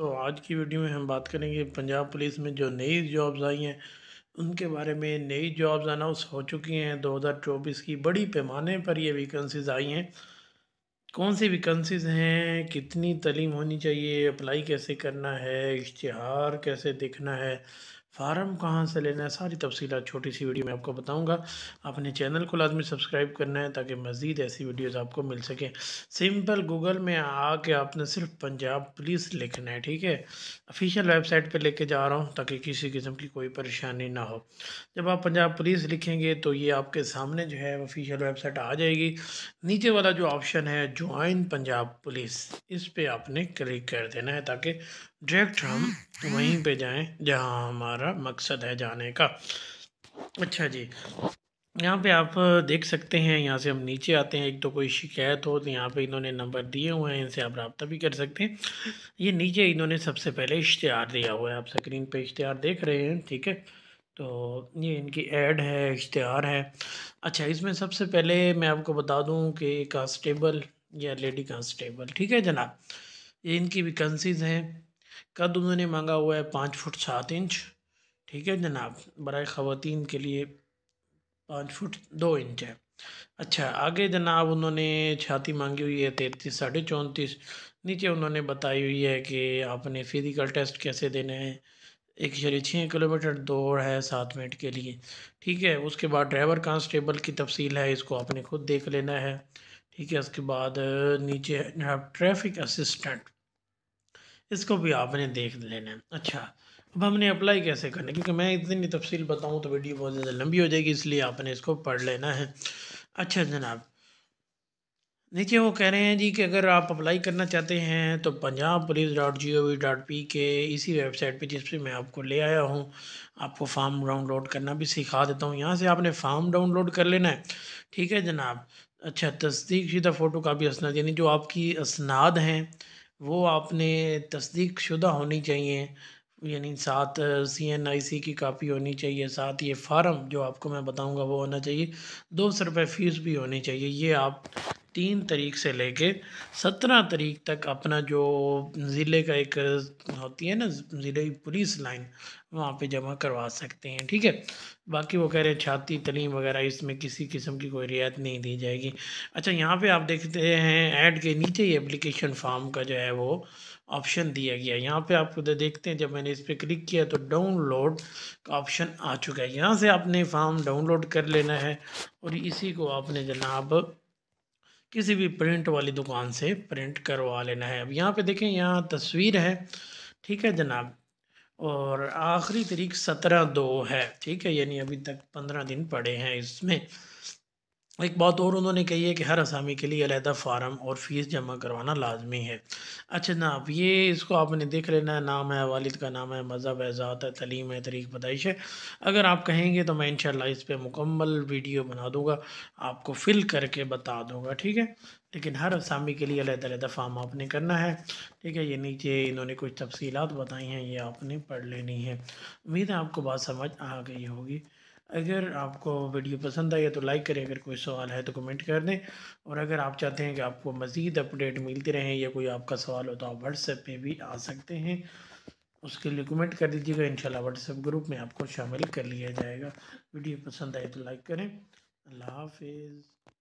तो आज की वीडियो में हम बात करेंगे पंजाब पुलिस में जो नई जॉब्स आई हैं उनके बारे में नई जॉब्स अनाउंस हो चुकी हैं 2024 की बड़ी पैमाने पर ये वैकेंसीज़ आई हैं कौन सी वैकेंसीज़ हैं कितनी तलीम होनी चाहिए अप्लाई कैसे करना है इश्तहार कैसे देखना है फार्म कहाँ से लेना है सारी तफसीत छोटी सी वीडियो में आपको बताऊँगा अपने चैनल को लाजमी सब्सक्राइब करना है ताकि मज़ीद ऐसी वीडियोज़ आपको मिल सकें सिंपल गूगल में आके आपने सिर्फ पंजाब पुलिस लिखना है ठीक है ऑफिशियल वेबसाइट पर लेके जा रहा हूँ ताकि किसी किस्म की कोई परेशानी ना हो जब आप पंजाब पुलिस लिखेंगे तो ये आपके सामने जो है ऑफिशियल वेबसाइट आ जाएगी नीचे वाला जो ऑप्शन है ज्वाइन पंजाब पुलिस इस पर आपने क्लिक कर देना है ताकि डायरेक्ट हम हाँ, हाँ। वहीं पे जाएं जहां हमारा मकसद है जाने का अच्छा जी यहाँ पे आप देख सकते हैं यहाँ से हम नीचे आते हैं एक तो कोई शिकायत हो तो यहाँ पे इन्होंने नंबर दिए हुए हैं इनसे आप रबता भी कर सकते हैं ये नीचे इन्होंने सबसे पहले इश्तहार दिया हुआ है आप स्क्रीन पे इश्तहार देख रहे हैं ठीक है तो ये इनकी एड है इश्तहार है अच्छा इसमें सबसे पहले मैं आपको बता दूँ कि कांस्टेबल या लेडी कांस्टेबल ठीक है जनाब ये इनकी वैकेंसीज़ हैं कद उन्होंने मांगा हुआ है पाँच फुट सात इंच ठीक है जनाब बरए ख़वान के लिए पाँच फुट दो इंच है अच्छा आगे जनाब उन्होंने छाती मांगी हुई है तैतीस साढ़े चौंतीस नीचे उन्होंने बताई हुई है कि आपने फिज़िकल टेस्ट कैसे देने हैं एक शरीर छः किलोमीटर दौड़ है सात मिनट के लिए ठीक है उसके बाद ड्राइवर कांस्टेबल की तफसील है इसको आपने खुद देख लेना है ठीक है उसके बाद नीचे ट्रैफिक असिस्टेंट इसको भी आपने देख लेना है अच्छा अब हमने अप्लाई कैसे करना क्योंकि मैं इतनी तफसील बताऊँ तो वीडियो बहुत ज़्यादा लंबी हो जाएगी इसलिए आपने इसको पढ़ लेना है अच्छा जनाब देखिए वो कह रहे हैं जी कि अगर आप अप्लाई करना चाहते हैं तो Punjab police dot G O V dot P के इसी वेबसाइट पे जिस पे मैं आपको ले आया हूँ आपको फॉर्म डाउनलोड करना भी सिखा देता हूँ यहाँ से आपने फॉर्म डाउनलोड कर लेना है ठीक है जनाब अच्छा तस्दीक शुदा फ़ोटो भी असनाद यानी जो आपकी असनाद हैं वो आपने तस्दीक शुदा होनी चाहिए यानी साथ सी एन आई सी की कापी होनी चाहिए साथ ये फार्म जो आपको मैं बताऊंगा वो होना चाहिए दो सौ रुपये फ़ीस भी होनी चाहिए ये आप तीन तारीख से लेके सत्रह तारीख तक अपना जो ज़िले का एक होती है ना ज़िले की पुलिस लाइन वहाँ पे जमा करवा सकते हैं ठीक है बाकी वो कह रहे हैं छाती तलीम वगैरह इसमें किसी किस्म की कोई रियायत नहीं दी जाएगी अच्छा यहाँ पे आप देखते हैं ऐड के नीचे ही एप्लीकेशन फॉर्म का जो है वो ऑप्शन दिया गया है यहाँ पर आप उधर देखते हैं जब मैंने इस पर क्लिक किया तो डाउनलोड का ऑप्शन आ चुका है यहाँ से आपने फॉर्म डाउनलोड कर लेना है और इसी को आपने जनाब किसी भी प्रिंट वाली दुकान से प्रिंट करवा लेना है अब यहाँ पे देखें यहाँ तस्वीर है ठीक है जनाब और आखिरी तरीक सत्रह दो है ठीक है यानी अभी तक पंद्रह दिन पड़े हैं इसमें एक बात और उन्होंने कही है कि हर असामी के लिए अलहदा फार्म और फ़ीस जमा करवाना लाजमी है अच्छा अब ये इसको आपने देख लेना है नाम है वालिद का नाम है मज़हब है ज़ात है तलीम है तरीक पदाइश है अगर आप कहेंगे तो मैं इन इस पर मुकम्मल वीडियो बना दूँगा आपको फिल करके बता दूँगा ठीक है लेकिन हर असामी के लिए अलहदा फार्म आपने करना है ठीक है ये नीचे इन्होंने कुछ तफसीत बताई हैं ये आपने पढ़ लेनी है उम्मीद है आपको बात समझ आ गई होगी अगर आपको वीडियो पसंद आई है तो लाइक करें अगर कोई सवाल है तो कमेंट कर दें और अगर आप चाहते हैं कि आपको मज़ीद अपडेट मिलती रहें या कोई आपका सवाल हो तो आप व्हाट्सएप पे भी आ सकते हैं उसके लिए कमेंट कर दीजिएगा इंशाल्लाह व्हाट्सएप ग्रुप में आपको शामिल कर लिया जाएगा वीडियो पसंद आए तो लाइक करें अल्लाह हाफिज़